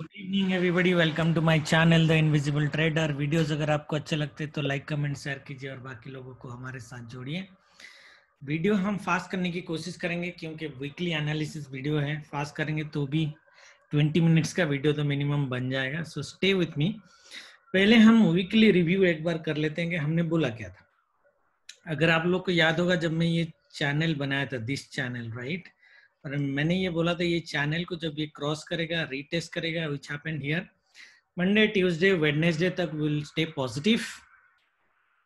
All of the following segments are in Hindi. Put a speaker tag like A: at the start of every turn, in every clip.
A: Good evening everybody welcome to my channel the invisible trader videos अगर आपको अच्छे लगते हैं तो लाइक कमेंट शेयर कीजिए और बाकी लोगों को हमारे साथ जोड़िए वीडियो हम फास्ट करने की कोशिश करेंगे क्योंकि वीकली एनालिसिस वीडियो है फास्ट करेंगे तो भी 20 मिनट्स का वीडियो तो मिनिमम बन जाएगा सो स्टे विथ मी पहले हम वीकली रिव्यू एक बार कर लेते हैं कि हमने बोला क्या था अगर आप लोग को याद होगा जब मैं ये चैनल बनाया था दिस चैनल राइट right? और मैंने ये बोला था ये चैनल को जब ये क्रॉस करेगा रीटेस्ट करेगा which here Monday Tuesday Wednesday तक will stay positive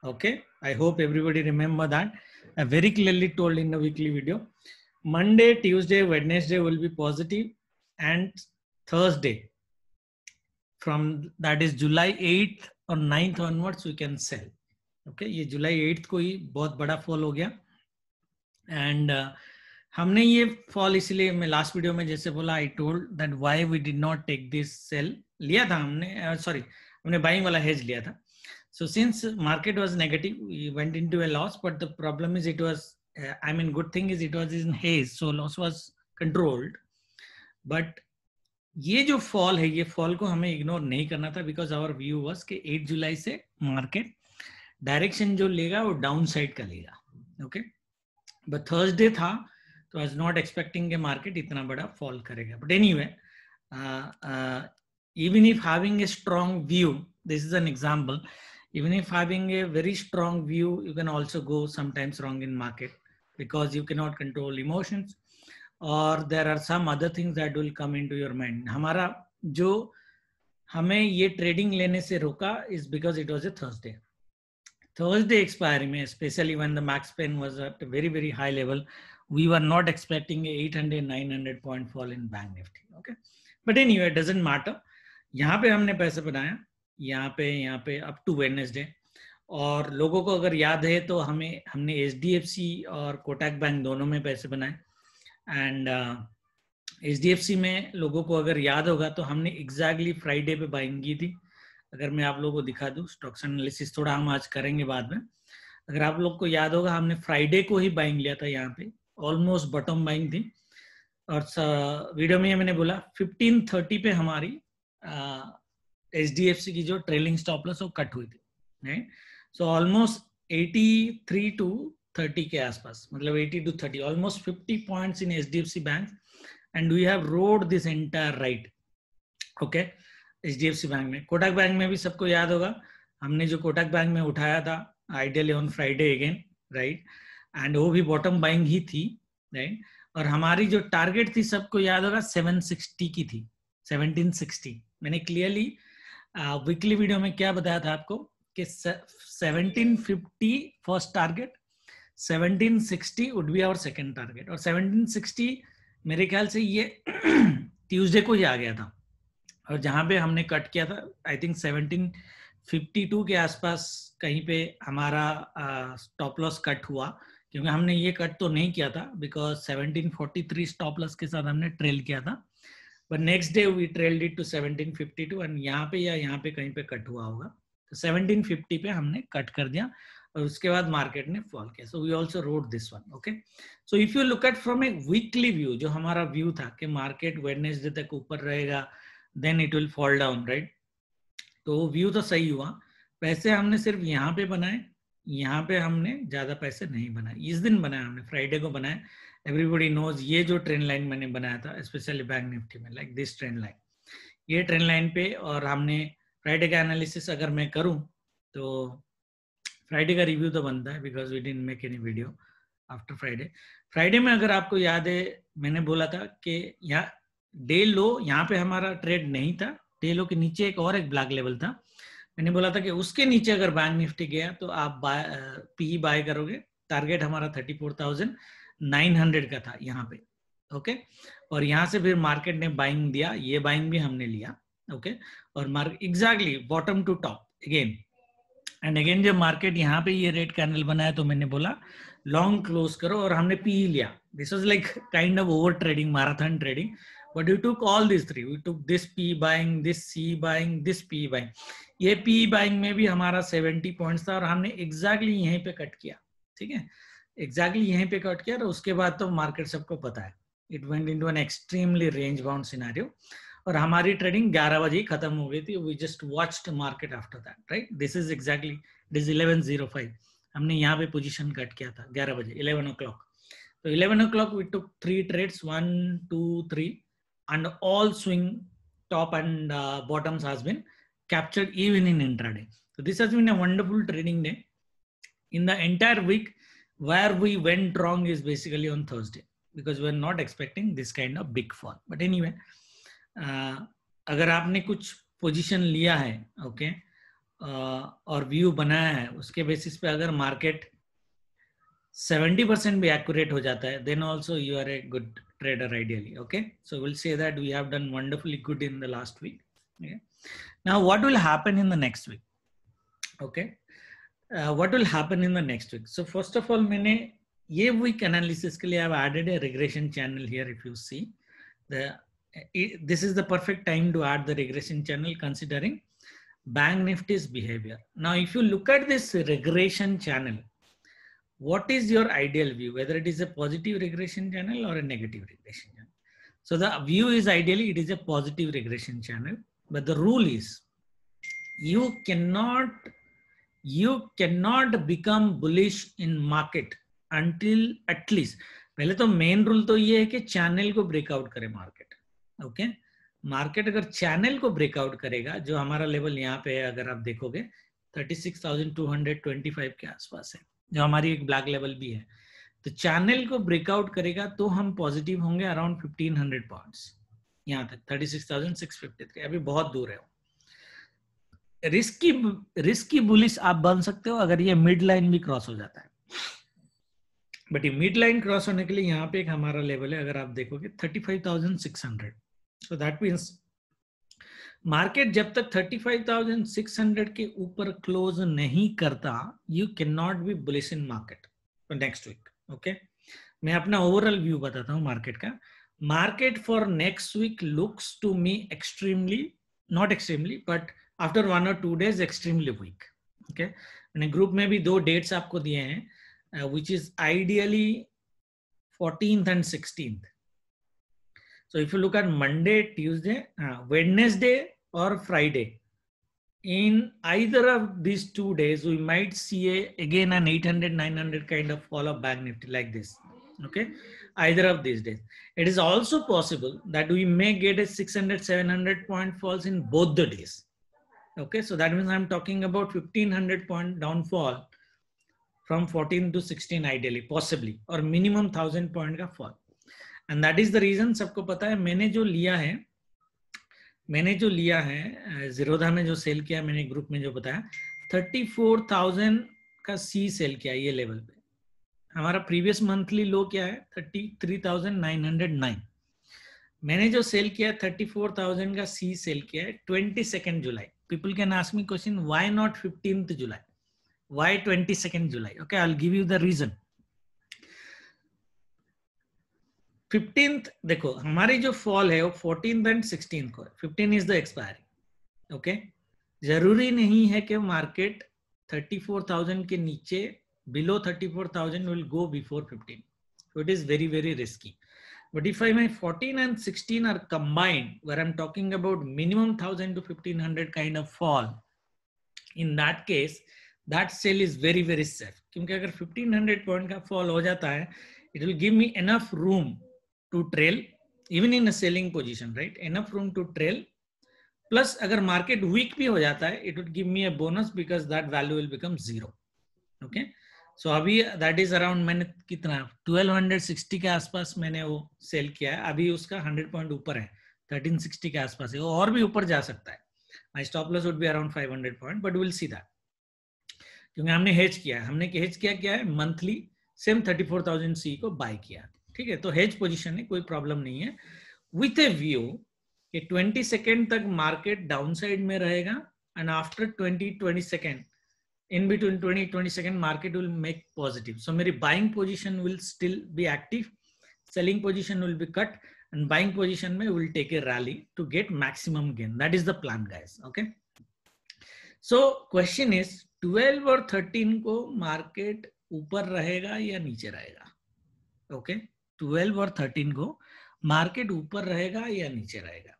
A: okay I hope everybody remember that I very clearly told in weekly video Monday Tuesday Wednesday will be positive and Thursday from that is July eighth और ninth onwards we can sell okay ये जुलाई एट्थ को ही बहुत बड़ा फॉल हो गया एंड uh, हमने ये फॉल इसलिए मैं लास्ट वीडियो में जैसे बोला I told that why we did not take this sell लिया था हमने सॉरी uh, हमने बाइंग वाला हेज लिया था so since market was negative we went into a loss but the problem is it was I mean good thing is it was in hedge so loss was controlled but ये जो फॉल है ये फॉल को हमें इग्नोर नहीं करना था बिकॉज आवर व्यू वॉज के एट जुलाई से मार्केट डायरेक्शन जो लेगा वो डाउन साइड का लेगा ओके बट थर्सडे था तो I not expecting a market इतना बड़ा फॉल करेगा but anyway even if having a strong view this is an example even if having a very strong view you can also go sometimes wrong in market because you can not control emotions और there are some other things that will come into your mind हमारा जो हमें ये ट्रेडिंग लेने से रोका is because it was a Thursday Thursday expiry में specially one the max pain was at very very high level we were not expecting a 800 900 point fall in Bank Nifty okay but any it doesn't matter यहाँ पे हमने पैसे बनाया यहाँ पे यहाँ पे अप टू वेनेसडे और लोगों को अगर याद है तो हमें हमने एच डी एफ सी और कोटैक बैंक दोनों में पैसे बनाए and H D F C में लोगों को अगर याद होगा तो हमने एग्जैक्टली फ्राइडे पे बाइंग की थी अगर मैं आप लोगों को दिखा दूँ स्टॉक्स एनालिसिस थोड़ा हम आज करेंगे बाद में अगर आप लोग को याद होगा हमने फ्राइडे को ही बाइंग लिया था यहाँ पे ऑलमोस्ट बॉटम बाइंग थी और वीडियो में मैंने बोला 1530 पे हमारी एच uh, की जो ट्रेलिंग स्टॉप लॉस वो कट हुई थी so almost eighty three two thirty के आसपास मतलब eighty two thirty almost fifty point in H D F C bank and we have rode this entire right okay H D F C bank में कोटक बैंक में भी सबको याद होगा हमने जो कोटक बैंक में उठाया था ideally on Friday again right right? And वो भी बॉटम बाइंग ही थी राइट और हमारी जो टारगेट थी सबको याद होगा 760 की थी 1760 मैंने क्लियरली वीकली वीडियो में क्या बताया था आपको कि 1750 first target 1760 would be our second target और 1760 मेरे ख्याल से ये ट्यूसडे को ही आ गया था और जहां पे हमने कट किया था आई थिंक 1752 के आसपास कहीं पे हमारा स्टॉप लॉस कट हुआ क्योंकि हमने ये कट तो नहीं किया था बिकॉज 1743 स्टॉप लॉस के साथ हमने ट्रेल किया था but next day we trailed to 1752 and यहाँ पे या यहाँ पे कहीं पे कट हुआ होगा तो 1750 पे हमने कट कर दिया और उसके बाद मार्केट ने फॉल किया so we also rode this one okay so if you look at from a weekly view जो हमारा व्यू था कि मार्केट वेडनेसडे तक ऊपर रहेगा then it will fall down right तो व्यू तो सही हुआ पैसे हमने सिर्फ यहाँ पे बनाए यहाँ पे हमने ज़्यादा पैसे नहीं बनाए इस दिन बनाया हमने फ्राइडे को बनाया एवरीबडी नोज ये जो ट्रेंड लाइन मैंने बनाया था स्पेशली बैंक निफ्टी में लाइक दिस ट्रेंड लाइन ये ट्रेंड लाइन पे और हमने फ्राइडे का एनालिसिस अगर मैं करूँ तो फ्राइडे का रिव्यू तो बनता है because we didn't make any video after Friday Friday में अगर आपको याद है मैंने बोला था कि यहाँ डे लो यहाँ पे हमारा ट्रेड नहीं था डे लो के नीचे एक और एक ब्लैक लेवल था मैंने बोला था कि उसके नीचे अगर बैंक निफ्टी गया तो आप बाय पीई बाय करोगे टारगेट हमारा thirty four thousand nine hundred का था यहाँ पे ओके और यहाँ से फिर मार्केट ने बाइंग दिया ये बाइंग भी हमने लिया ओके और market exactly bottom to top again and again जब मार्केट यहाँ पे ये रेड कैंडल बनाया तो मैंने बोला लॉन्ग क्लोज करो और हमने पी e लिया this was like kind of over trading marathon trading but you took all this three took took this P buying this C buying this P buying ये पी बाइंग में भी हमारा सेवेंटी पॉइंट्स था और हमने एग्जैक्टली exactly यहीं पे कट किया ठीक है एग्जैक्टली यहीं पे कट किया और उसके बाद तो मार्केट सबको पता है it went into an extremely range bound scenario और हमारी ट्रेडिंग ग्यारह बजे ही खत्म हो गई थी we just watched market after that right this is exactly it is eleven zero five हमने यहाँ पे पोजीशन कट किया था ग्यारह बजे इलेवन ओ क्लॉक तो eleven o'clock we took three trades one two three and all swing top and bottoms has been captured even in intraday. So this has been a wonderful training day. In the entire week, where we went wrong is basically on Thursday because we we're not expecting this kind of big fall. But anyway, uh, agar aapne kuch position liya hai okay, uh, aur view banaya hai uske basis pe agar market 70 percent accurate ho jata hai then also you are a good trader ideally okay so we'll say that we have done wonderfully good in the last week okay? Now, what will happen in the next week? Okay. Uh, what will happen in the next week? So first of all, many a week analysis I've added a regression channel here. If you see, the this is the perfect time to add the regression channel considering Bank Nifty's behavior. Now, if you look at this regression channel, what is your ideal view? Whether it is a positive regression channel or a negative regression channel. So the view is ideally it is a positive regression channel but the rule is you cannot you cannot become bullish in market until at least पहले तो मेन रूल तो ये है कि चैनल को ब्रेकआउट करे मार्केट ओके मार्केट अगर चैनल को ब्रेकआउट करेगा जो हमारा लेवल यहाँ पे है अगर आप देखोगे 36,225 के आसपास है जो हमारी एक ब्लैक लेवल भी है तो चैनल को ब्रेकआउट करेगा तो हम पॉजिटिव होंगे अराउंड 1500 पॉइंट्स यहाँ तक thirty six thousand six fifty three अभी बहुत दूर है रिस्क की रिस्क की बुलिस आप बन सकते हो अगर ये मिड लाइन भी क्रॉस हो जाता है बट ये मिड लाइन क्रॉस होने के लिए यहाँ पे एक हमारा लेवल है अगर आप देखोगे thirty five thousand six hundred so that means market जब तक thirty five thousand six hundred के ऊपर क्लोज नहीं करता you can not be bullish in market next week okay मैं अपना ओवरऑल व्यू बताता हूँ मार्केट का market for next week looks to me extremely not extremely but after one or two days extremely weak okay a group में भी दो डेट्स आपको दिए हैं uh, which is ideally 14th and 16th so if you look at monday tuesday uh, wednesday or friday in either of these two days we might see a, again an 800 900 kind of fall of bank nifty like this okay either of these days it is also possible that we may get a 600 700 point falls in both the days okay so that means i'm talking about 1500 point downfall from 14 to 16 ideally possibly or minimum 1000 point ka fall and that is the reason sabko pata hai maine jo liya hai मैंने जो लिया है जीरोधा ने जो सेल किया मैंने ग्रुप में जो बताया 34000 का सी सेल किया ये लेवल पे हमारा प्रीवियस मंथली लो क्या है thirty three thousand nine hundred nine मैंने जो सेल किया है थर्टी फोर थाउजेंड का सी सेल किया है twenty second July people can ask me question why not fifteen July why twenty second July okay I give you the reason fifteenth देखो हमारी जो फॉल है वो फोर्टीन एंड सिक्सटीन को fifteen is the expiry okay जरूरी नहीं है कि मार्केट थर्टी फोर थाउजेंड के नीचे below 34,000 will go before 15. So it is very, very risky. But if I my 14 and 16 are combined, where I'm talking about minimum 1000 to 1500 kind of fall, in that case, that sell is very, very safe. kyunki agar 1500 point ka fall ho jata hai it will give me enough room to trail even in a selling position right enough room to trail plus agar market weak bhi ho jata hai it would give me a bonus because that value will become zero okay? So so, अभी दैट इज अराउंड मैंने कितना 1260 के आसपास मैंने वो सेल किया है अभी उसका 100 पॉइंट ऊपर है 1360 के आसपास है वो और भी ऊपर जा सकता है my stop loss would be around 500 point but will see that क्योंकि हमने हेज किया है हमने हेज किया क्या है मंथली सेम 34000 सी को बाय किया ठीक है तो हेज पोजिशन है कोई प्रॉब्लम नहीं है with a view twenty second तक मार्केट डाउन साइड में रहेगा and after twenty twenty second in between 20 20 market will make positive so my buying position will still be active selling position will be cut and buying position may will take a rally to get maximum gain that is the plan guys okay so question is 12 or 13 ko market upar rahega ya niche rahega okay? 12 or 13 ko market upar rahega ya niche rahega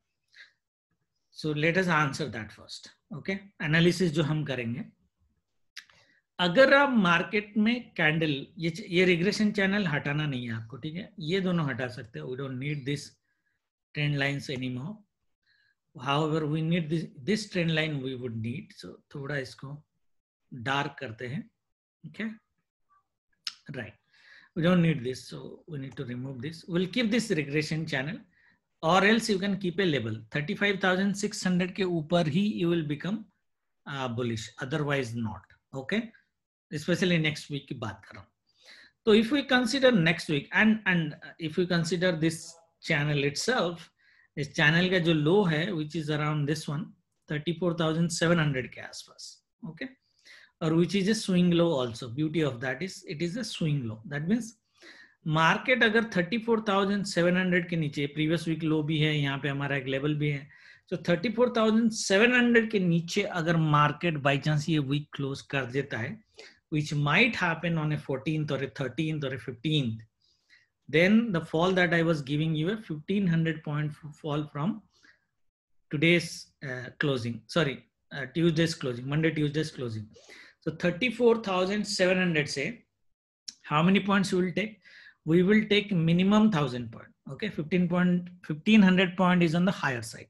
A: so let us answer that first okay analysis jo hum karenge अगर आप मार्केट में कैंडल ये ये रिग्रेशन चैनल हटाना नहीं है आपको ठीक है ये दोनों हटा सकते हो we don't need this trend lines anymore however we need this trend line we would need so थोड़ा इसको डार्क करते हैं ठीक है right we don't need this so we need to remove this will keep this regression channel और else you can keep a level thirty के ऊपर ही you will become bullish otherwise not okay okay? Specially next week की बात कर रहा हूँ तो if we consider next week and and if you consider this channel itself इस चैनल का जो लो है which is around this one 34,700 aas pass okay or which is a swing low also beauty of that is it is a swing low that means market अगर 34,700 के नीचे प्रीवियस वीक लो भी है यहाँ पे हमारा एक लेवल भी है तो 34,700 के नीचे अगर मार्केट बाई चांस ये वीक क्लोज कर देता है which might happen on a 14th or a 13th or a 15th, then the fall that I was giving you a 1500 point fall from today's uh, closing, sorry, uh, Tuesday's closing, Monday, Tuesday's closing. So 34,700 say, how many points you will take? We will take minimum 1000 point. Okay, 15 point, 1500 point is on the higher side.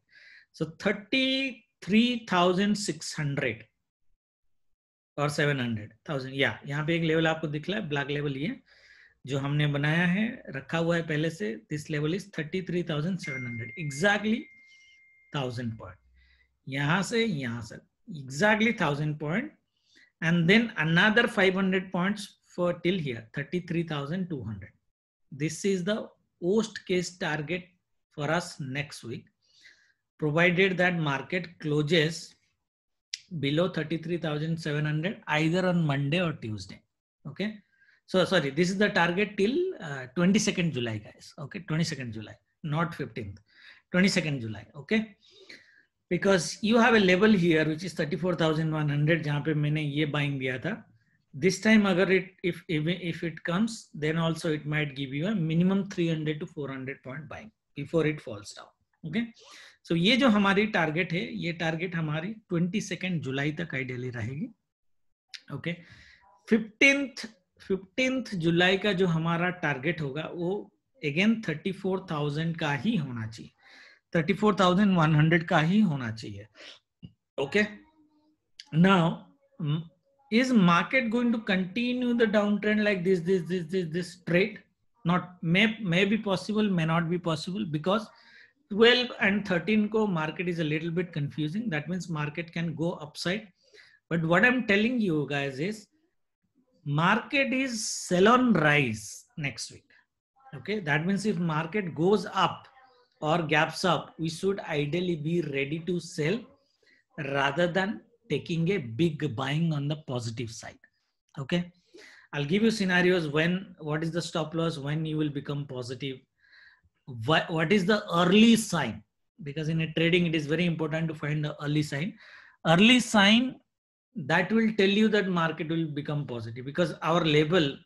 A: So 33,600 और सेवन हंड्रेड थाउजेंड या यहाँ पे एक लेवल आपको दिख रहा है ब्लैक लेवल ये जो हमने बनाया है रखा हुआ है पहले से this level is thirty three thousand seven hundred exactly thousand point यहां से यहां से exactly thousand point and then another five hundred point three thousand two hundred this is the worst case target for us next week provided that market closes below 33,700 either on Monday or Tuesday. Okay. So sorry, this is the target till uh, 22nd July guys. Okay. 22nd July, not 15th, 22nd July. Okay. Because you have a level here, which is 34,100 जहाँ पे मैंने buying This time अगर it, if, if, if it comes, then also it might give you a minimum 300 to 400 point buying before it falls down. Okay. So so ये जो हमारी टारगेट है ये टारगेट हमारी ट्वेंटी सेकेंड जुलाई तक आइडियली रहेगी ओके फिफ्टींथ फिफ्टींथ जुलाई का जो हमारा टारगेट होगा वो अगेन थर्टी फोर थाउजेंड का ही होना चाहिए thirty four thousand one hundred का ही होना चाहिए okay now market going to continue the down trend like this this this this this trade not may may be possible may not be possible because 12 and 13 co market is a little bit confusing. That means market can go upside. But what I'm telling you guys is market is sell on rise next week. Okay. That means if market goes up or gaps up, we should ideally be ready to sell rather than taking a big buying on the positive side. Okay. I'll give you scenarios when, what is the stop loss, when you will become positive what, what is the early sign? Because in a trading, it is very important to find the early sign. Early sign that will tell you that market will become positive because our level,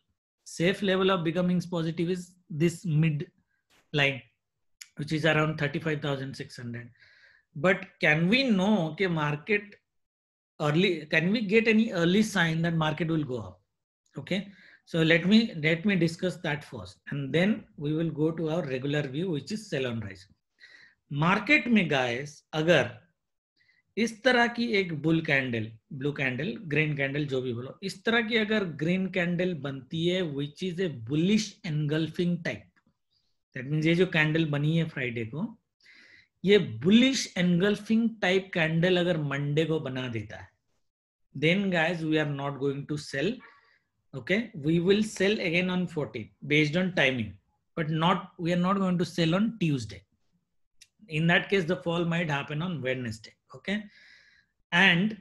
A: safe level of becoming positive is this mid line, which is around 35,600. But can we know, okay, market early, can we get any early sign that market will go up? Okay So let me, let me discuss that first and then we will go to our regular view which is sell on rise. Market में गाइस अगर इस तरह की एक bull candle blue candle green candle जो भी बोलो इस तरह की अगर ग्रीन कैंडल बनती है which is a bullish engulfing type that means ये जो कैंडल बनी है फ्राइडे को ये बुलिश एनगल्फिंग टाइप कैंडल अगर मंडे को बना देता है then guys we are not going to sell okay we will sell again on 14 based on timing but not we are not going to sell on tuesday in that case the fall might happen on wednesday okay and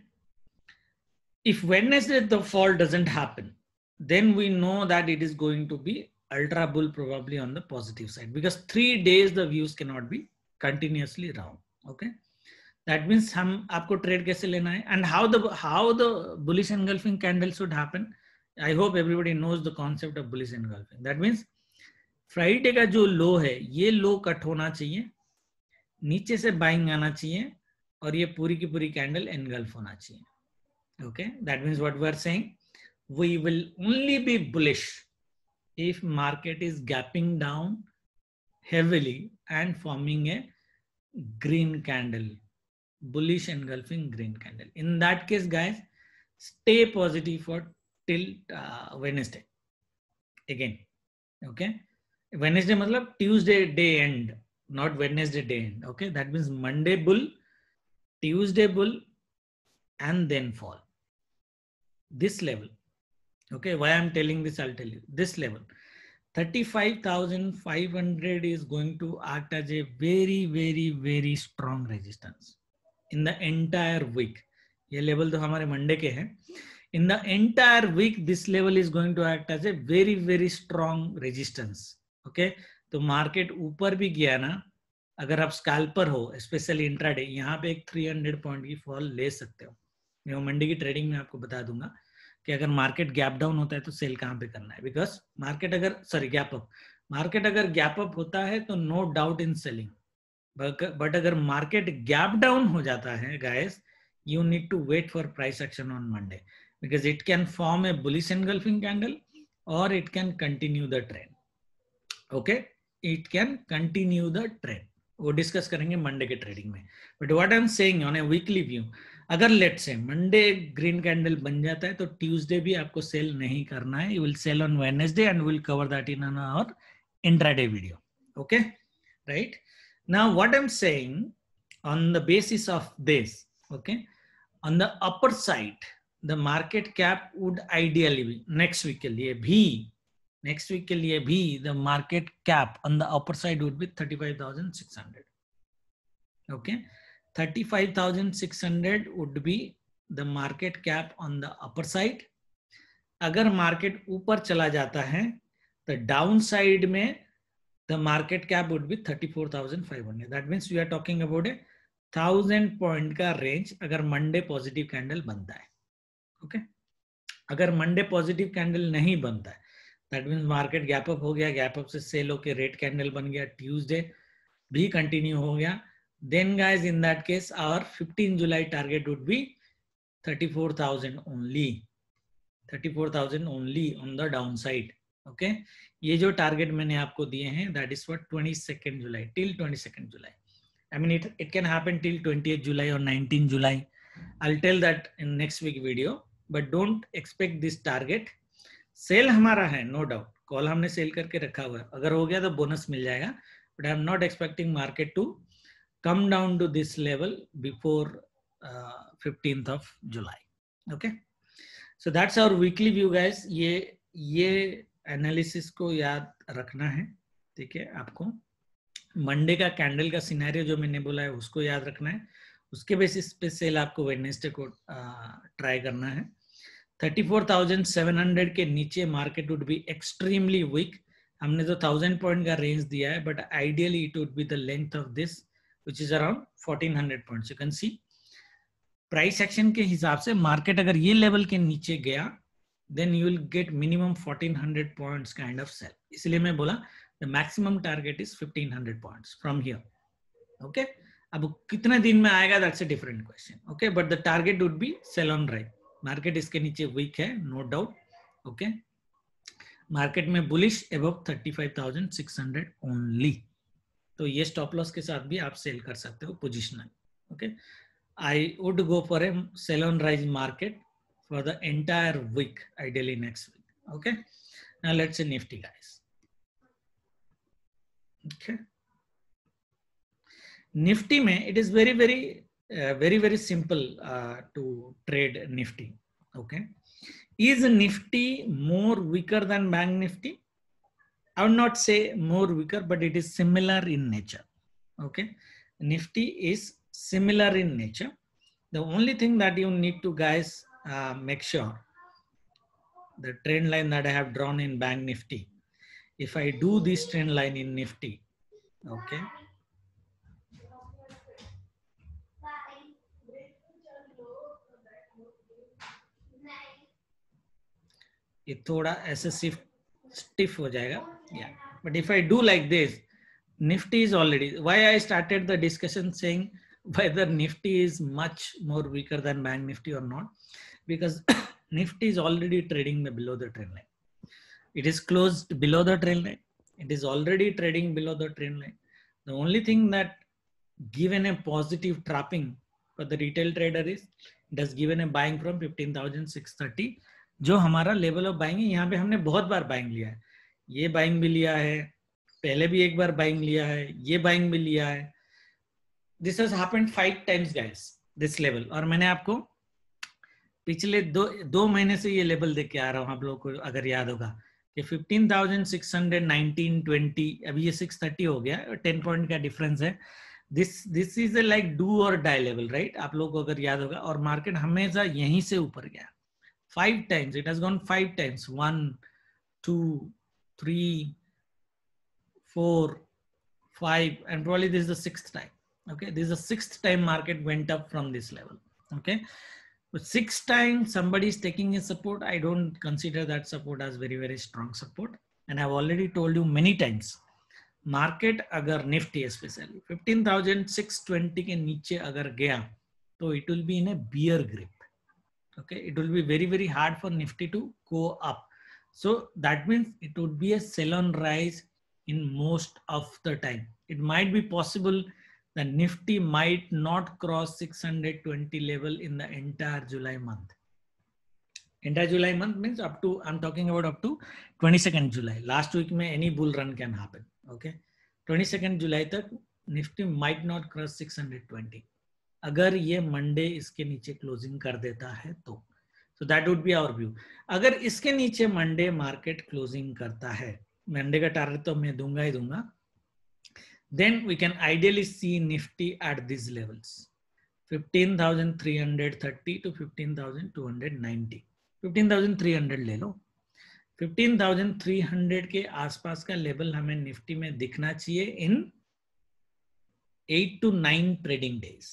A: if wednesday the fall doesn't happen then we know that it is going to be ultra bull probably on the positive side because three days the views cannot be continuously round okay that means some आपको trade, how the how the bullish engulfing how should happen. Engulfing I hope everybody knows the concept of bullish engulfing that means Friday का जो लो है ये लो कट होना चाहिए नीचे से बाइंग आना चाहिए और ये पूरी की पूरी कैंडल एनगल्फ होना चाहिए okay that means what we are saying we will only be bullish if market is gapping down heavily and forming a green candle bullish engulfing green candle in that case guys stay positive for till uh, Wednesday again. Okay. Wednesday matlab Tuesday day end, not Wednesday day end. Okay. That means Monday bull, Tuesday bull, and then fall. This level. Okay. Why I'm telling this, I'll tell you. This level. 35,500 is going to act as a very, very, very strong resistance in the entire week. ये लेवल तो हमारे मंडे के हैं in the entire week this level is going to act as a very very strong resistance okay तो मार्केट ऊपर भी गया ना अगर आप स्कैल्पर हो स्पेशली इंट्राडे यहाँ पे एक 300 पॉइंट की फॉल ले सकते हो मैं वो मंडे की ट्रेडिंग में आपको बता दूंगा कि अगर मार्केट गैप डाउन होता है तो सेल कहाँ पे करना है बिकॉज मार्केट अगर सॉरी गैप अप मार्केट अगर गैप अप होता है तो no doubt in selling but अगर मार्केट गैप डाउन हो जाता है guys you need to wait for price action on Monday because it can form a bullish engulfing candle or it can continue the trend. Okay, it can continue the trend. वो डिस्कस करेंगे मंडे के ट्रेडिंग में but what I am saying on a weekly view अगर let's say Monday green candle बन जाता है तो ट्यूसडे भी आपको सेल नहीं करना है you will sell on Wednesday and will cover that in an our intraday video okay right ना what I am saying on the basis of this okay on the upper side the market cap would ideally next week के लिए भी नेक्स्ट वीक के लिए भी the market cap on the upper side would be thirty five thousand six hundred okay thirty five thousand six hundred would be the market cap on the upper side अगर मार्केट ऊपर चला जाता है तो डाउन साइड में the market the market cap would be 34500 that means we are talking about a thousand point का रेंज अगर मंडे पॉजिटिव कैंडल बनता है ओके अगर मंडे पॉजिटिव कैंडल नहीं बनता है that means market gap up हो गया गैप अप से सेल होके रेड कैंडल बन गया ट्यूजडे भी कंटिन्यू हो गया then guys in that case our 15 July target would be 34,000 thousand 34,000 on the down side okay ये जो टारगेट मैंने आपको दिए हैं that is twenty second July till second July I mean it it can happen till 28 July और nineteen July I tell that in next week video but don't expect this target sell हमारा है नो डाउट कॉल हमने सेल करके रखा हुआ है अगर हो गया तो बोनस मिल जाएगा but I am not expecting market to come down to this level before fifteenth of July okay so that's our weekly view guys ये ये एनालिसिस को याद रखना है ठीक है आपको मंडे का कैंडल का सिनेरियो जो मैंने बोला है उसको याद रखना है उसके बेसिस पे सेल आपको वेडनेसडे को ट्राई uh, करना है 34,700 के नीचे market would be extremely weak हमने तो थाउजेंड पॉइंट का रेंज दिया है but ideally it would be the length of this which is around 1400 points you can see price action के हिसाब से मार्केट अगर ये लेवल के नीचे गया then you will get minimum fourteen hundred point kind of sell इसलिए मैं बोला the maximum target is fifteen hundred point from here okay अब कितने दिन में आएगा that's a different question okay but the target would be sell on right market इसके नीचे वीक है नो डाउट ओके मार्केट में बुलिश एबव 35,600 ओनली तो ये स्टॉप लॉस के साथ भी आप सेल कर सकते हो positional okay I would go for a sell on rise market for the entire week ideally next week. Okay. Now let's say Nifty guys. Nifty में it is very very very very simple uh, to trade nifty okay is nifty more weaker than bank nifty i would not say more weaker but it is similar in nature okay nifty is similar in nature the only thing that you need to guys uh, make sure the trend line that i have drawn in bank nifty if i do this trend line in nifty okay ये थोड़ा ऐसे stiff हो जाएगा yeah but if I do like this Nifty is already why I started the discussion saying whether Nifty is much more weaker than Bank Nifty or not because Nifty is already trading below the trend line. It is closed below the trend line. It is already trading below the trend line. The only thing that given a positive trapping for the retail trader is does given a buying from 15,630 जो हमारा लेवल ऑफ बाइंग है यहाँ पे हमने बहुत बार बाइंग लिया है ये बाइंग भी लिया है पहले भी एक बार बाइंग लिया है ये बाइंग भी लिया है this was five times guys this level और मैंने आपको पिछले दो दो महीने से ये लेवल दे के आ रहा हूँ आप लोगों को अगर याद होगा कि नाइनटीन ट्वेंटी अभी ये सिक्स थर्टी हो गया टेन पॉइंट का डिफरेंस है this this is a like do or die level right आप लोगों को अगर याद होगा और मार्केट हमेशा यहीं से ऊपर गया five times. It has gone five times. One, two, three, four, five, and probably this is the sixth time. Okay, this is the sixth time market went up from this level. Okay, but six times somebody is taking a support. I don't consider that support as very very strong support. And I've already told you many times. Market अगर निफ्टी स्पेशली 15,620 के नीचे अगर गया तो it will be in a bear grip okay it will be very very hard for nifty to go up so that means it would be a sell on rise in most of the time it might be possible that nifty might not cross 620 level in the entire july month entire july month means up to i'm talking about up to 22nd july last week may any bull run can happen okay 22nd july tak nifty might not cross 620 अगर ये मंडे इसके नीचे क्लोजिंग कर देता है तो so that would be our view अगर इसके नीचे मंडे मार्केट क्लोजिंग करता है मंडे का टारगेट तो मैं दूंगा ही दूंगा then we can ideally see Nifty at this levels 15,330 to 15,290 15,300 ले लो 15,300 के आसपास का लेवल हमें निफ्टी में दिखना चाहिए in eight to nine trading days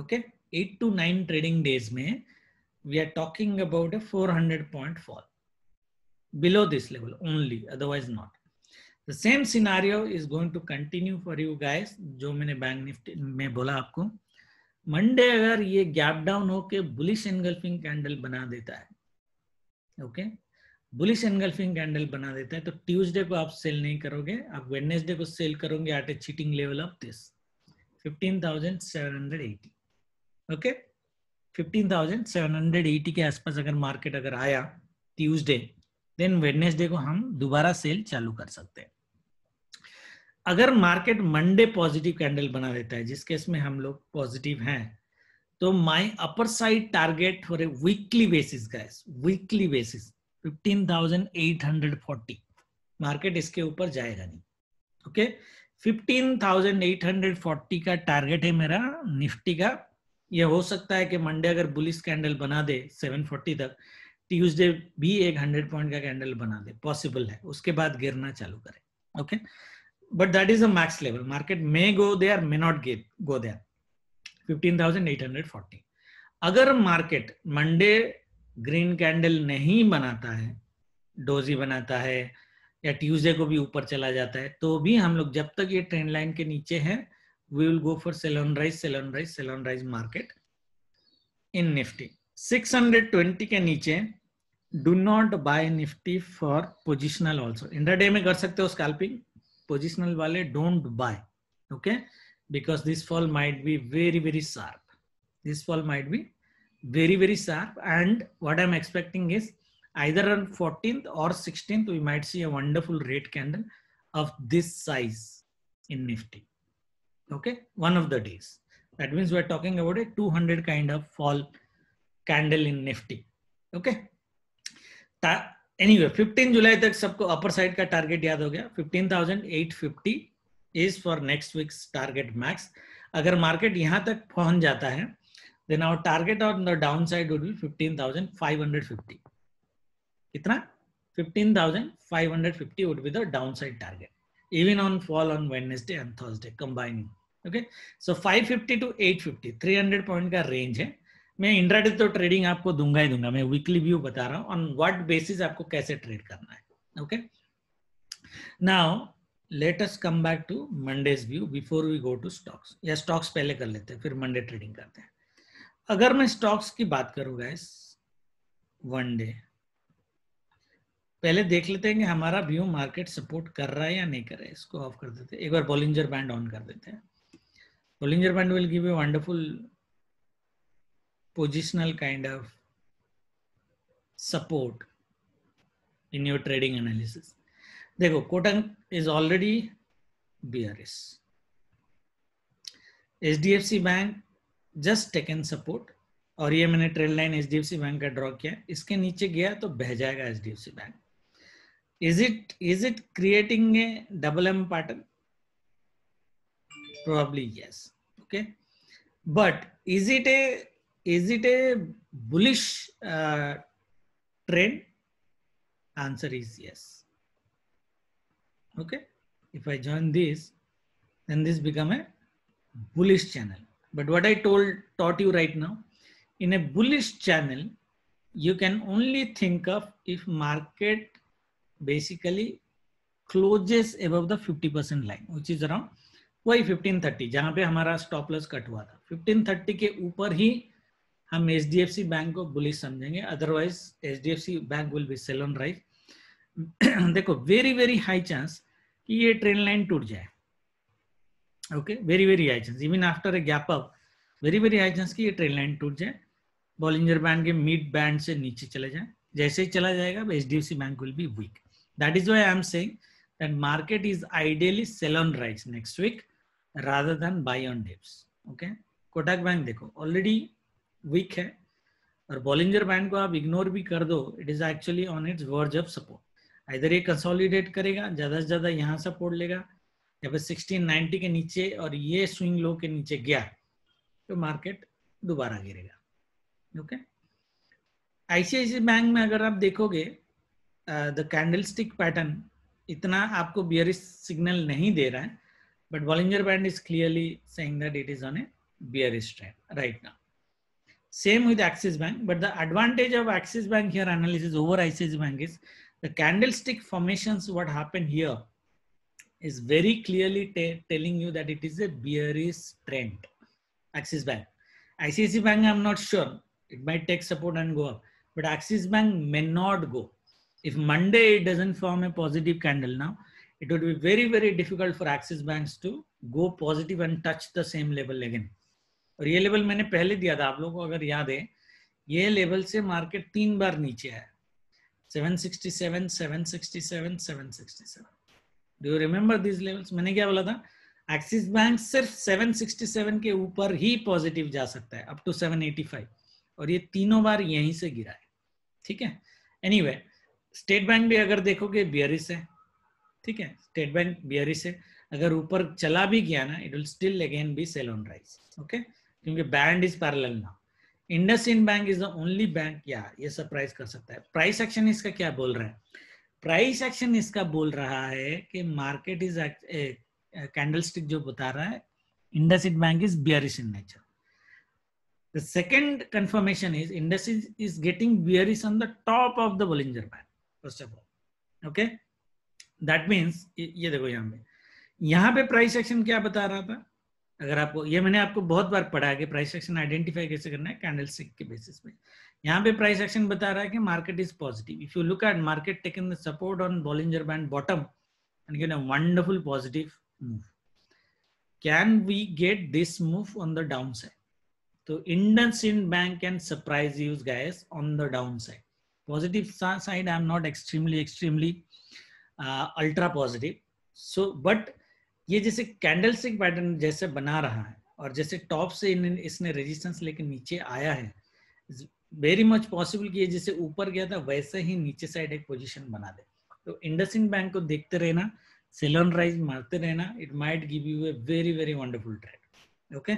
A: okay eight to nine trading days में we are talking about a 400 point fall below this level only otherwise not the same scenario is going to continue for you guys जो मैंने बैंक निफ्टी में बोला आपको मंडे अगर ये गैप डाउन होके बुलिश एनगल्फिंग कैंडल बना देता है ओके बुलिश एनगल्फिंग कैंडल बना देता है तो ट्यूसडे को आप सेल नहीं करोगे आप वेडनेसडे को सेल करोगे at a cheating level of this 15,780 okay eighty के आसपास अगर मार्केट अगर आया ट्यूजडे देन वेडनेसडे को हम दोबारा सेल चालू कर सकते हैं अगर मार्केट मंडे पॉजिटिव कैंडल बना देता है जिस केस में हम लोग पॉजिटिव हैं तो my upper side target for a weekly basis guys weekly basis 15,840 market इसके ऊपर जाएगा नहीं ओके okay? 15,840 का टारगेट है मेरा निफ्टी का ये हो सकता है कि मंडे अगर बुलिस कैंडल बना दे 740 तक ट्यूसडे भी एक 100 पॉइंट का कैंडल बना दे पॉसिबल है उसके बाद गिरना चालू करे okay but that is a max level market may go or may not get go there 15,840 अगर मार्केट मंडे ग्रीन कैंडल नहीं बनाता है डोजी बनाता है या ट्यूसडे को भी ऊपर चला जाता है तो भी हम लोग जब तक ये ट्रेंड लाइन के नीचे है we will go for sell Ceylon Rise, sell Ceylon Rise, sell Ceylon Rise market in Nifty. 620 ke niche, do not buy Nifty for positional also. Intraday mein kar sakte ho scalping, positional wale don't buy. Okay, because this fall might be very, very sharp. This fall might be very, very sharp. And what I'm expecting is either on 14th or 16th, we might see a wonderful rate candle of this size in Nifty. okay one of the days that means we are talking about a 200 kind of fall candle in nifty okay ta anyway 15 july tak sabko upper side ka target yaad ho gaya 15,850 is for next week's target max agar market yahan tak pahunch jata hai then our target on the downside would be 15,550 कितना 15,550 would be the downside target even on fall on Wednesday and Thursday combining okay so 550 to 850 300 point का रेंज है मैं इंट्राडे तो ट्रेडिंग आपको दूंगा ही दूंगा मैं वीकली व्यू बता रहा हूँ ऑन व्हाट बेसिस आपको कैसे ट्रेड करना है okay now let us come back to Monday's view before we go to stocks या स्टॉक्स पहले कर लेते हैं फिर मंडे ट्रेडिंग करते हैं अगर मैं स्टॉक्स की बात करूँ गाइस वन डे पहले देख लेते हैं कि हमारा व्यू मार्केट सपोर्ट कर रहा है या नहीं कर रहा है इसको ऑफ कर देते हैं एक बार बॉलिंजर बैंड ऑन कर देते हैं Bollinger Band will give you wonderful positional kind of support in your trading analysis. देखो cotton is already bearish. HDFC Bank just taken support और ये मैंने trade line H D F C bank का ड्रॉ किया इसके नीचे गया तो बह जाएगा H D F C bank is it is it creating a double M pattern probably yes Okay, but is it a is it a bullish uh, trend? Answer is yes. Okay, if I join this, then this become a bullish channel. But what I told taught you right now, in a bullish channel, you can only think of if market basically closes above the 50% line, which is around वही 1530 जहां पे हमारा स्टॉप लॉस कट हुआ था 1530 के ऊपर ही हम H D F C bank को बुलिस समझेंगे otherwise H D F C bank will be sell on rise देखो वेरी वेरी हाई चांस कि ये ट्रेन लाइन टूट जाए okay very very high chance even after a gap up very very high chance कि ये ट्रेन लाइन टूट जाए बॉलिंजर बैंड के मिड बैंड से नीचे चले जाए जैसे ही चला जाएगा H D F C bank will be weak that is why I am set is market is ideally sell on rise rather than buy on dips. Okay. Kotak Bank देखो already weak है और बॉलिंजर बैंड को आप इग्नोर भी कर दो it is actually on its verge of support इधर ये कंसोलिडेट करेगा ज्यादा से ज्यादा यहाँ सपोर्ट लेगा या फिर सिक्सटीन नाइनटी के नीचे और ये स्विंग लो के नीचे गया तो मार्केट दोबारा गिरेगा ओके आईसीआईसी बैंक में अगर आप देखोगे द कैंडल स्टिक पैटर्न इतना आपको बियरिश सिग्नल नहीं दे रहा है But Bollinger Band is clearly saying that it is on a bearish trend right now. Same with Axis Bank, but the advantage of Axis Bank here analysis over Axis Bank is the candlestick formations, what happened here is very clearly telling you that it is a bearish trend. Axis Bank. ICICI Bank, I'm not sure. It might take support and go up. But Axis Bank may not go. If Monday it doesn't form a positive candle now, it would be very, very difficult for Axis banks to go positive and touch the same level again. और ये लेवल मैंने पहले दिया था आप लोगों को अगर याद है ये लेवल से मार्केट तीन बार नीचे है 767, 767, 767. Do you remember these levels? मैंने क्या बोला था एक्सिस बैंक सिर्फ 767 के ऊपर ही पॉजिटिव जा सकता है अप टू 785 और ये तीनों बार यहीं से गिरा है ठीक है एनीवे anyway, स्टेट बैंक भी अगर देखोगे बियरिस है ठीक है स्टेट बैंक बियरिश से अगर ऊपर चला भी गया ना it will still again be sell on rise okay क्योंकि बैंड इज पैरल ना IndusInd bank is the only bank या ये सरप्राइज कर सकता है प्राइस एक्शन इसका क्या बोल रहा है प्राइस एक्शन इसका बोल रहा है कि मार्केट इज स्टिक जो बता रहा है IndusInd bank is bearish in nature The second confirmation is industry is getting bearish on the top of the Bollinger Band, first of all. Okay, that means ये देखो यहाँ पे यहाँ पे प्राइस एक्शन क्या बता रहा था अगर आपको ये मैंने आपको बहुत बार पढ़ा है कि प्राइस एक्शन आइडेंटिफाई कैसे करना है कैंडल स्टिक के बेसिस पे यहाँ पे प्राइस एक्शन बता रहा है कि market is positive if you look at market taken the support on Bollinger band bottom and wonderful positive move can we get this move on the down side तो sin bank can surprise us guys on the down side positive side I am not extremely extremely ultra positive so but ये जैसे कैंडल स्टिक पैटर्न जैसे बना रहा है और जैसे टॉप से इन, इसने रेजिस्टेंस लेके नीचे आया है वेरी मच पॉसिबल कि ये जैसे ऊपर गया था वैसे ही नीचे साइड एक पोजीशन बना दे तो इंडसिंग बैंक को देखते रहना सेल राइज मारते रहना it might give you a very very wonderful trade okay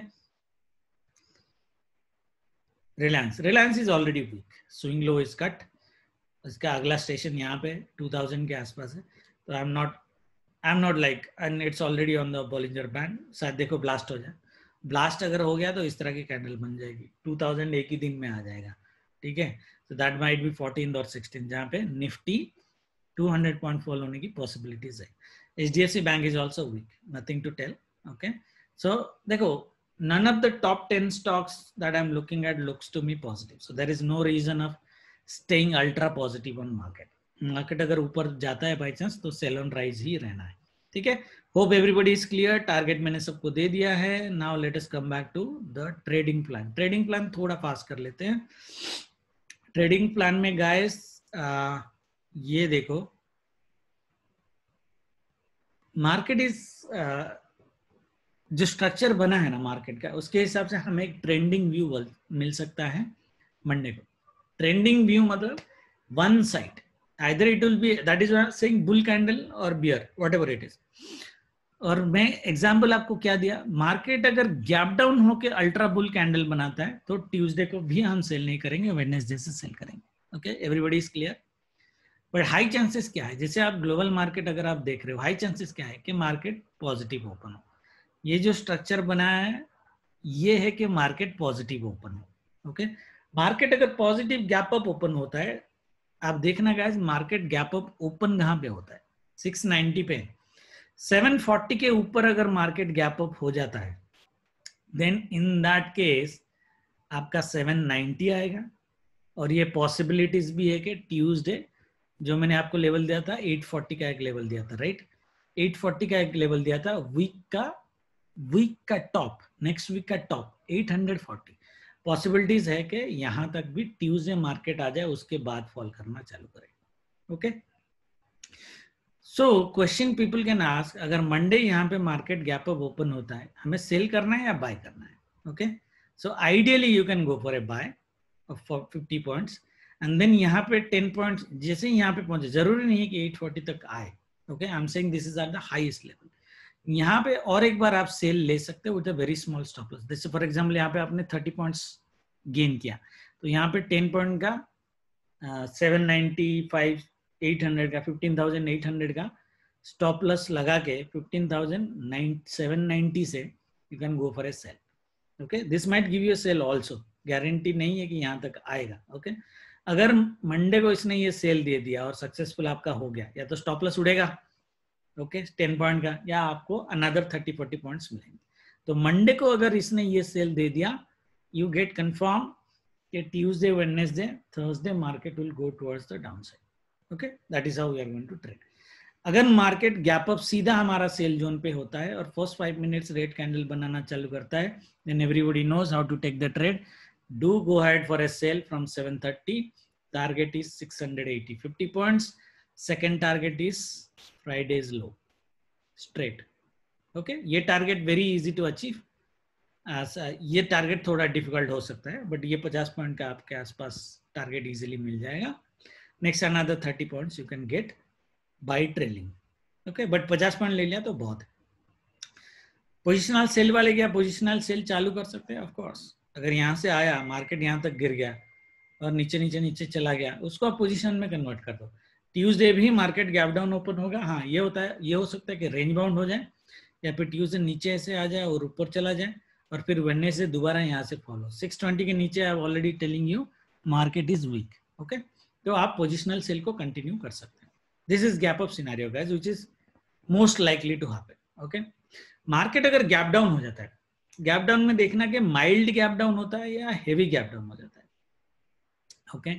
A: Reliance Reliance is already weak swing low is cut इसका अगला स्टेशन यहाँ पे 2000 के आसपास है तो I am not I am not like and it's already on the Bollinger band शायद देखो ब्लास्ट हो जाए ब्लास्ट अगर हो गया तो इस तरह की कैंडल बन जाएगी 2000 एक ही दिन में आ जाएगा ठीक है तो दैट माइट बी फोर्टीन और सिक्सटीन जहाँ पे निफ्टी 200 पॉइंट फॉल होने की पॉसिबिलिटीज है H D F C bank is also weak nothing to tell okay so देखो none of the top 10 stocks that i'm looking at looks to me positive so there is no reason of staying ultra positive on market market अगर ऊपर जाता है बाई चांस तो सेल ऑन राइज ही रहना है ठीक है hope everybody is clear target मैंने सबको दे दिया है now let come back to the trading plan trading plan थोड़ा फास्ट कर लेते हैं ट्रेडिंग प्लान में गायस ये देखो मार्केट इज जो स्ट्रक्चर बना है ना मार्केट का उसके हिसाब से हमें एक ट्रेंडिंग व्यू मिल सकता है मंडे को ट्रेंडिंग व्यू मतलब one side either it will be that is what I'm saying bull candle or bear whatever it is और मैं एग्जाम्पल आपको क्या दिया मार्केट अगर गैप डाउन होके अल्ट्रा बुल कैंडल बनाता है तो ट्यूसडे को भी हम सेल नहीं करेंगे वेडनेसडे से सेल करेंगे okay everybody is clear but high chances क्या है जैसे आप ग्लोबल मार्केट अगर आप देख रहे हो हाई चांसेस क्या है कि मार्केट पॉजिटिव ओपन हो ये जो स्ट्रक्चर बनाया है ये है कि मार्केट पॉजिटिव ओपन हो ओके मार्केट अगर पॉजिटिव गैप अप ओपन होता है आप देखना guys market gap up open कहां पे होता है 690 पे 740 के ऊपर अगर मार्केट गैप अप हो जाता है देन इन दैट केस आपका 790 आएगा और ये पॉसिबिलिटीज भी है कि ट्यूसडे जो मैंने आपको लेवल दिया था 840 का एक लेवल दिया था राइट 840 का एक लेवल दिया था वीक का वीक का टॉप नेक्स्ट वीक का टॉप 840 पॉसिबिलिटीज है कि यहां तक भी ट्यूजडे मार्केट आ जाए उसके बाद फॉल करना चालू करेगा okay so question people can ask अगर मंडे यहाँ पे मार्केट गैप अप ओपन होता है हमें सेल करना है या बाय करना है okay so ideally you can go for a buy for fifty points and then यहाँ पे टेन पॉइंट्स जैसे यहाँ पे पहुंचे जरूरी नहीं है कि एट फोर्टी तक आए okay I am saying this is at the highest level यहाँ पे और एक बार आप सेल ले सकते हो वेरी स्मॉल स्टॉप लॉस जैसे फॉर एग्जांपल यहाँ पे आपने 30 पॉइंट्स गेन किया तो यहाँ पे 10 पॉइंट का seven ninety five eight hundred का फिफ्टीन थाउजेंड एट हंड्रेड का स्टॉप लॉस लगा के fifteen thousand nine seven ninety से you can go for a sell okay this might give you sell also guarantee नहीं है कि यहाँ तक आएगा ओके okay? अगर मंडे को इसने ये सेल दे दिया और सक्सेसफुल आपका हो गया या तो स्टॉप लॉस उड़ेगा ओके टेन पॉइंट का या आपको अनदर थर्टी फोर्टी पॉइंट्स मिलेंगे तो मंडे को अगर इसने ये सेल दे दिया यू गेट कन्फर्म कि Tuesday Wednesday Thursday market will go towards the down side okay that is how we are going to trade अगर मार्केट गैप अप सीधा हमारा सेल जोन पे होता है और first five minutes red candle बनाना चालू करता है then everybody knows how to take the trade do go hide for a sell from 730 target is 680 50 points second target is friday's low straight okay ये target very easy to achieve as uh, ये target थोड़ा difficult हो सकता है but ये 50 point का आपके आसपास target easily मिल जाएगा next another 30 points you can get by trailing okay but 50 point ले लिया तो बहुत है पोजिशनल सेल वाले क्या पोजिशनल सेल चालू कर सकते हैं ऑफकोर्स अगर यहाँ से आया मार्केट यहाँ तक गिर गया और नीचे नीचे नीचे चला गया उसको आप पोजिशन में कन्वर्ट कर दो ट्यूजडे भी मार्केट गैप डाउन ओपन होगा हाँ ये होता है ये हो सकता है कि रेंज बाउंड हो जाए या फिर ट्यूजडे नीचे से आ जाए और ऊपर चला जाए और फिर वेडने से दोबारा यहाँ से फॉलो सिक्स के नीचे I already telling you market is weak okay तो आप पोजिशनल सेल को कंटिन्यू कर सकते हैं this is gap of scenario guys which is most likely to happen okay market अगर गैप डाउन हो जाता है गैप डाउन में देखना कि माइल्ड गैप डाउन होता है या हेवी गैप डाउन हो जाता है ओके okay?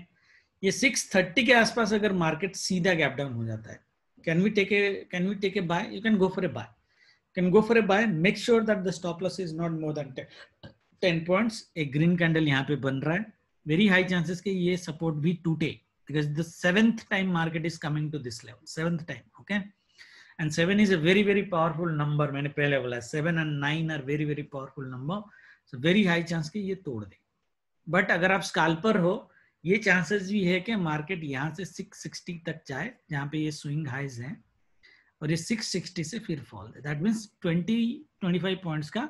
A: ये थर्टी के आसपास अगर मार्केट सीधा गैप डाउन हो जाता है can we take a can we take a buy you can go for a buy can go for a buy make sure that the stop loss is not more than 10 points एक ग्रीन कैंडल यहां पे बन रहा है वेरी हाई चांसेस के ये सपोर्ट भी टूटे because the seventh time market is coming to this level seventh time okay and seven is a very very powerful number मैंने पहले बोला seven and nine are very very powerful number very high chance के ये तोड़ दे बट अगर आप स्काल्पर हो ये चांसेस भी है कि मार्केट यहाँ से 660 तक जाए जहाँ पे ये स्विंग हाइज हैं और ये 660 से फिर फॉल है दैट मीन्स 20 25 पॉइंट्स का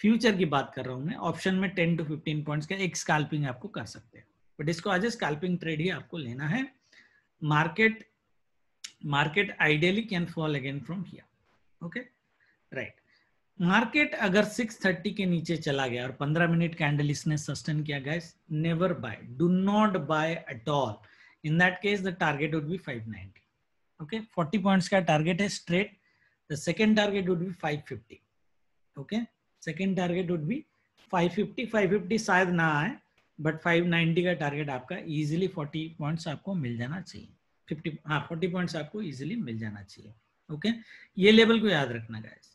A: फ्यूचर की बात कर रहा हूँ मैं ऑप्शन में 10 टू 15 पॉइंट्स का एक स्कैल्पिंग आपको कर सकते हैं बट इसको आज स्कैल्पिंग ट्रेड ही आपको लेना है market market ideally can fall again from here okay right market अगर 630 के नीचे चला गया और 15 मिनट कैंडल इसने सस्टेन किया guys never buy do not buy at all in that case the target would be 590 okay 40 points का टारगेट है straight the second target would be 550 okay second target would be 550 550 शायद ना आए बट 590 का टारगेट आपका इजीली 40 पॉइंट्स आपको मिल जाना चाहिए 50 हाँ 40 पॉइंट्स आपको इजीली मिल जाना चाहिए ओके okay? ये लेवल को याद रखना guys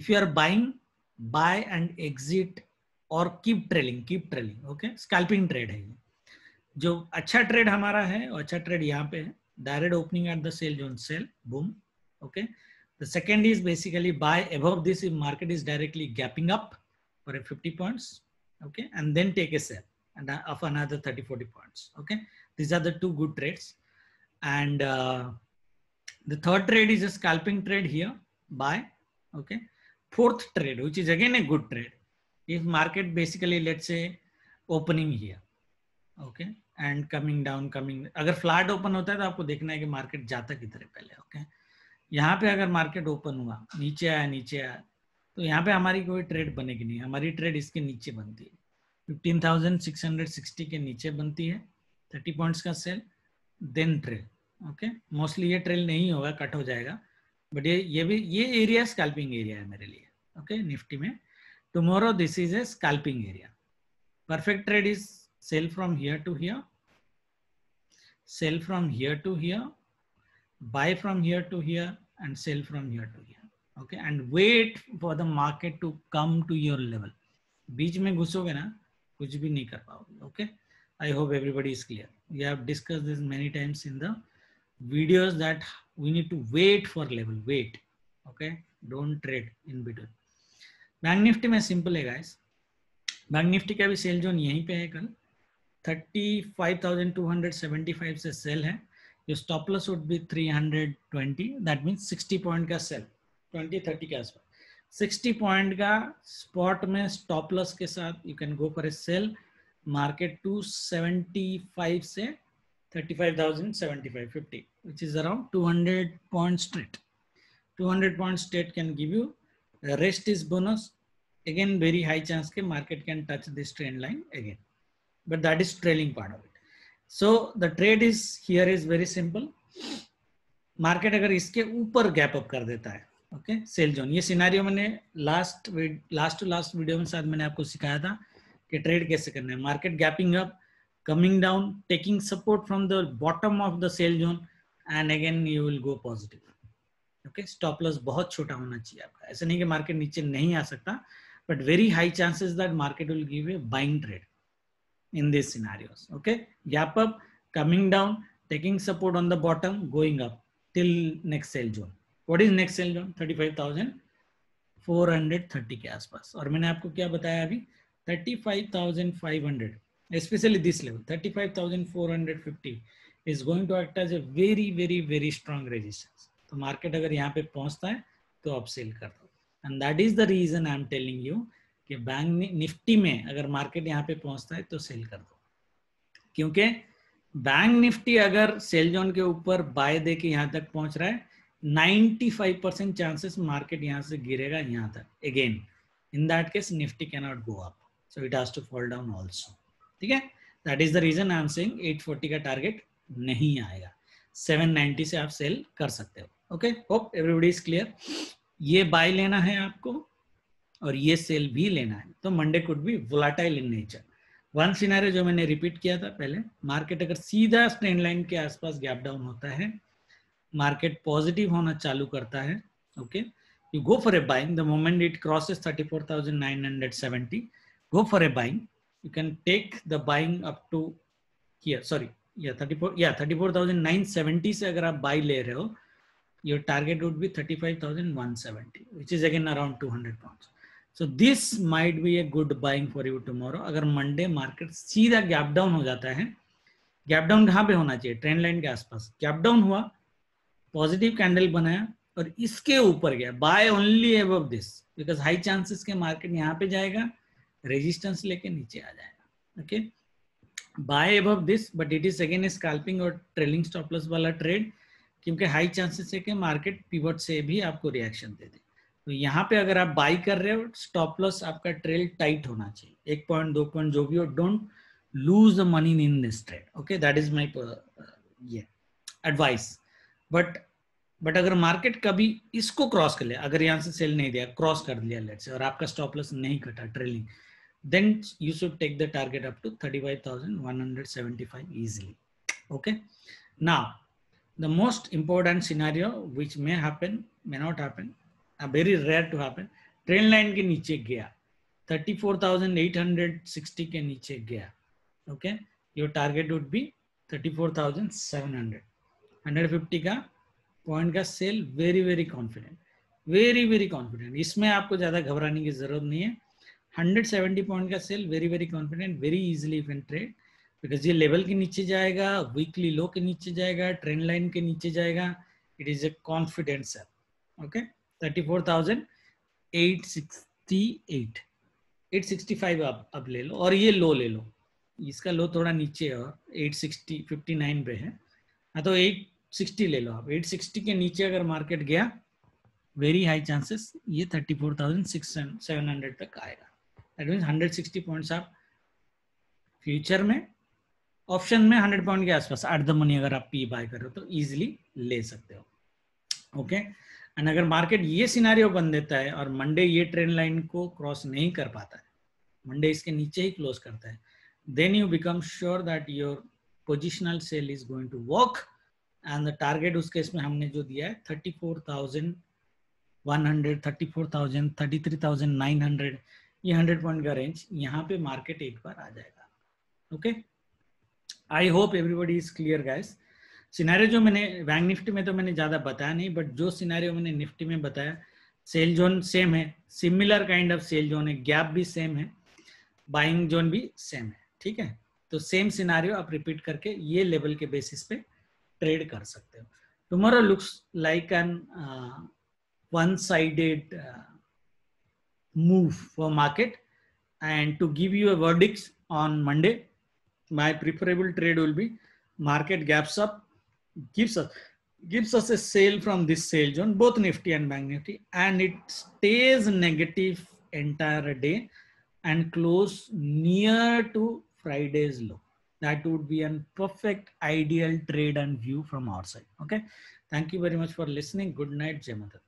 A: If you are buying, buy and exit or keep trailing, keep trailing. Okay, scalping trade. है ये जो अच्छा trade हमारा है और अच्छा ट्रेड यहाँ पे है direct opening okay the second is basically buy above this if market is directly gapping up for 50 points okay and then take a sell and of another 30 40 points okay these are the two good trades and uh, the third trade is a scalping trade here buy okay fourth trade which is again a good trade if market basically let's say opening here okay and coming down coming अगर फ्लैट ओपन होता है तो आपको देखना है कि मार्केट जाता किधर है पहले ओके okay? यहाँ पे अगर मार्केट ओपन हुआ नीचे आया नीचे आया तो यहाँ पे हमारी कोई ट्रेड बनेगी नहीं हमारी ट्रेड इसके नीचे बनती है fifteen thousand six hundred sixty के नीचे बनती है थर्टी पॉइंट्स का sell then trail okay mostly ये ट्रेल नहीं होगा कट हो जाएगा बट ये ये भी ये एरिया स्कैल्पिंग एरिया है मेरे लिए okay nifty mein tomorrow this is a scalping area perfect trade is sell from here to here sell from here to here buy from here to here and sell from here to here okay and wait for the market to come to your level बीच में घुसोगे ना कुछ भी नहीं कर पाओगे okay I hope everybody is clear we have discuss this many times in the videos that we need to wait for level wait okay don't trade in between bank Nifty में सिंपल है गाइस बैंक निफ्टी का भी सेल जोन यहीं पे है कल 35,275 से सेल है जो stop loss would be 320 that means 60 point का सेल 20 30 के आसपास 60 पॉइंट का स्पॉट में स्टॉप लॉस के साथ you can go for a sell market 275 से 35,075 50 which is around 200 point straight 200 point straight can give you rest is bonus. Again, very high chance ke market can touch this trend line again. But that is trailing part of it. So the trade is here is very simple. market agar iske upar gap up kar deta hai okay sell zone ye scenario maine last last to last video mein sath maine aapko sikhaya tha कि trade kaise karna hai market gapping up coming down taking support from the bottom of the sell zone and again you will go positive okay stop loss बहुत छोटा होना चाहिए आपका ऐसा नहीं कि मार्केट नीचे नहीं आ सकता but very high chances that market will give a buying trade in this scenarios okay gap up coming down taking support on the bottom going up till next sell zone what is next sell zone 35430 के आसपास और मैंने आपको क्या बताया अभी 35500 especially this level 35450 is going to act as a very very very strong resistance तो मार्केट अगर यहाँ पे पहुंचता है तो आप सेल कर दो and that is the reason I am telling you कि बैंक निफ्टी में अगर मार्केट यहाँ पे पहुंचता है तो सेल कर दो क्योंकि बैंक निफ्टी अगर सेल जोन के ऊपर बाय दे के यहाँ तक पहुंच रहा है 95 परसेंट चांसेस मार्केट यहाँ से गिरेगा यहाँ तक again in that case Nifty cannot go up so it has to fall down also ठीक है that is the reason I am saying 840 का टारगेट नहीं आएगा 790 से आप सेल कर सकते हो okay hope everybody is clear ये बाय लेना है आपको और ये सेल भी लेना है तो Monday could be volatile in nature one scenario जो मैंने रिपीट किया था पहले मार्केट अगर सीधा ट्रेंड लाइन के आसपास गैप डाउन होता है मार्केट पॉजिटिव होना चालू करता है okay you go for a buying the moment it crosses 34,970 go for a buying you can take the buying up to here sorry या 34 या 34,970 से अगर आप बाई ले रहे हो your target would be 35,170, which is again around 200 pounds. So this might be a good buying for you tomorrow. अगर मंडे मार्केट सीधा गैप डाउन हो जाता है गैप डाउन कहाँ पे होना चाहिए ट्रेंड लाइन के आसपास गैप डाउन हुआ पॉजिटिव कैंडल बनाया और इसके ऊपर गया buy only above this because high chances के मार्केट यहाँ पे जाएगा रेजिस्टेंस लेके नीचे आ जाएगा okay buy above this but it is again scalping और ट्रेलिंग स्टॉपलस वाला ट्रेड क्योंकि हाई चांसेस है कि मार्केट पिवट से भी आपको रिएक्शन दे दे तो यहाँ पे अगर आप बाई कर रहे हो स्टॉप लॉस आपका ट्रेल टाइट होना चाहिए एक पॉइंट दो पॉइंट जो भी हो don't lose the money in this trade okay that is my ये एडवाइस बट बट अगर मार्केट कभी इसको क्रॉस कर लिया अगर यहाँ से सेल नहीं दिया क्रॉस कर लिया लेट से और आपका स्टॉप लॉस नहीं कटा trailing then you thirty five thousand one hundred seventy five easily okay now the most important scenario which may happen may not happen a very rare to happen trend line के नीचे गया 34,860 के नीचे गया okay your target would be 34,700 150 का पॉइंट का sell very very confident very very confident इसमें आपको ज्यादा घबराने की जरूरत नहीं है 170 पॉइंट का sell very very confident very easily you can trade because ये लेवल के नीचे जाएगा वीकली लो के नीचे जाएगा ट्रेंड लाइन के नीचे जाएगा it is a confident sell okay thirty four thousand eight sixty eight eight sixty five आप अब ले लो और ये लो ले लो इसका लो थोड़ा नीचे है और एट सिक्सटी फिफ्टी नाइन पे है हाँ तो एट सिक्सटी ले लो आप एट सिक्सटी के नीचे अगर मार्केट गया वेरी हाई चांसेस ये thirty four thousand six seven hundred तक आएगा that means hundred sixty points आप फ्यूचर में ऑप्शन में हंड्रेड पॉइंट के आसपास एट द मनी अगर आप पी बाय करो तो इजिली ले सकते हो ओके एंड अगर मार्केट ये सिनारियो बन देता है और मंडे ये ट्रेंड लाइन को क्रॉस नहीं कर पाता है मंडे इसके नीचे ही क्लोज करता है then you become sure that your positional sell is going to work and the target उसके इसमें हमने जो दिया है thirty four thousand one hundred thirty four thousand thirty three thousand nine hundred ये हंड्रेड पॉइंट का रेंज यहाँ पे मार्केट एक बार आ जाएगा okay okay? I hope everybody is clear guys scenario जो मैंने बैंक निफ्टी में तो मैंने ज़्यादा बताया नहीं बट जो सिनारियो मैंने निफ्टी में बताया सेल जोन सेम है similar kind of sell zone है गैप भी सेम है बाइंग जोन भी सेम है ठीक है तो सेम सिनारियो आप रिपीट करके ये लेवल के बेसिस पे ट्रेड कर सकते हो tomorrow looks like an one sided move for market and to give you a verdicts on Monday my preferable trade will be market gaps up, gives us gives us a sale from this sale zone, both Nifty and Bank Nifty, and it stays negative entire day and close near to Friday's low. That would be an perfect ideal trade and view from our side. Okay. Thank you very much for listening. Good night, Jemata.